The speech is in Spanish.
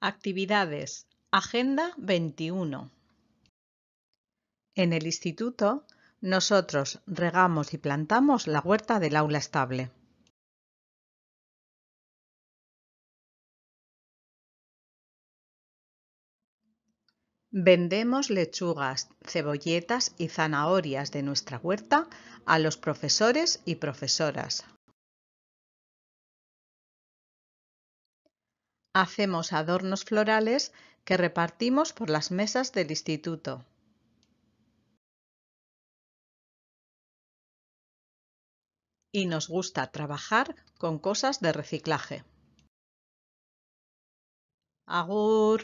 Actividades, Agenda 21. En el instituto, nosotros regamos y plantamos la huerta del aula estable. Vendemos lechugas, cebolletas y zanahorias de nuestra huerta a los profesores y profesoras. Hacemos adornos florales que repartimos por las mesas del instituto. y nos gusta trabajar con cosas de reciclaje. Agur.